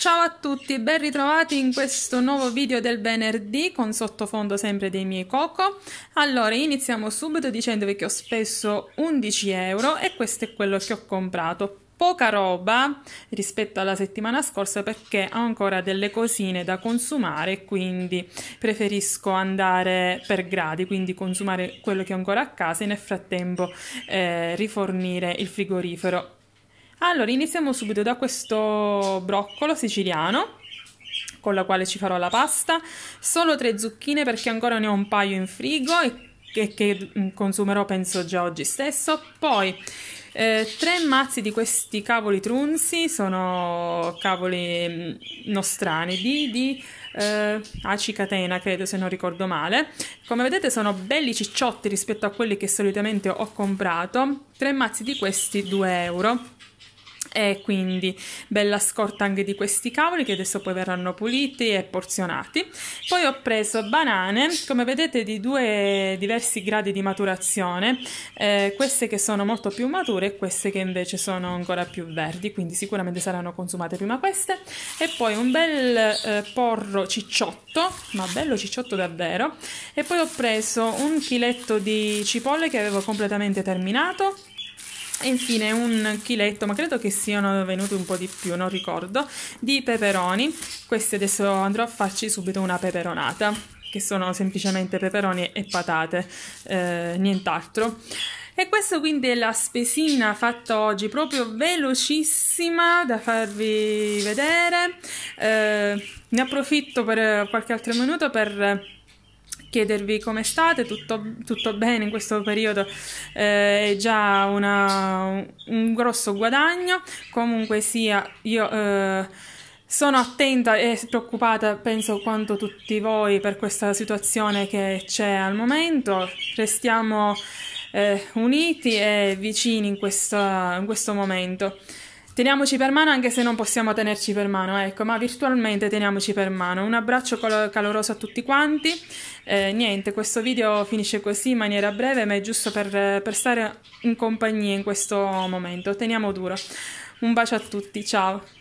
Ciao a tutti ben ritrovati in questo nuovo video del venerdì con sottofondo sempre dei miei coco. Allora, iniziamo subito dicendovi che ho speso 11 euro e questo è quello che ho comprato. Poca roba rispetto alla settimana scorsa perché ho ancora delle cosine da consumare, quindi preferisco andare per gradi, quindi consumare quello che ho ancora a casa e nel frattempo eh, rifornire il frigorifero allora, iniziamo subito da questo broccolo siciliano con la quale ci farò la pasta. Solo tre zucchine perché ancora ne ho un paio in frigo e che, che mm, consumerò penso già oggi stesso. Poi eh, tre mazzi di questi cavoli trunzi, sono cavoli mm, nostrani di, di eh, acicatena, credo se non ricordo male. Come vedete sono belli cicciotti rispetto a quelli che solitamente ho comprato. Tre mazzi di questi 2 euro. E quindi bella scorta anche di questi cavoli che adesso poi verranno puliti e porzionati. Poi ho preso banane, come vedete di due diversi gradi di maturazione, eh, queste che sono molto più mature e queste che invece sono ancora più verdi, quindi sicuramente saranno consumate prima queste. E poi un bel eh, porro cicciotto, ma bello cicciotto davvero. E poi ho preso un chiletto di cipolle che avevo completamente terminato e infine un chiletto, ma credo che siano venuti un po' di più, non ricordo, di peperoni. Questi adesso andrò a farci subito una peperonata, che sono semplicemente peperoni e patate, eh, nient'altro. E questa quindi è la spesina fatta oggi, proprio velocissima da farvi vedere. Eh, ne approfitto per qualche altro minuto per chiedervi come state, tutto, tutto, bene in questo periodo eh, è già una, un grosso guadagno, comunque sia io eh, sono attenta e preoccupata, penso quanto tutti voi, per questa situazione che c'è al momento, restiamo eh, uniti e vicini in, questa, in questo momento. Teniamoci per mano anche se non possiamo tenerci per mano, ecco, ma virtualmente teniamoci per mano. Un abbraccio calo- caloroso a tutti quanti. Eh, niente, questo video finisce così in maniera breve, ma è giusto per, per stare in compagnia in questo momento. Teniamo duro. Un bacio a tutti, ciao!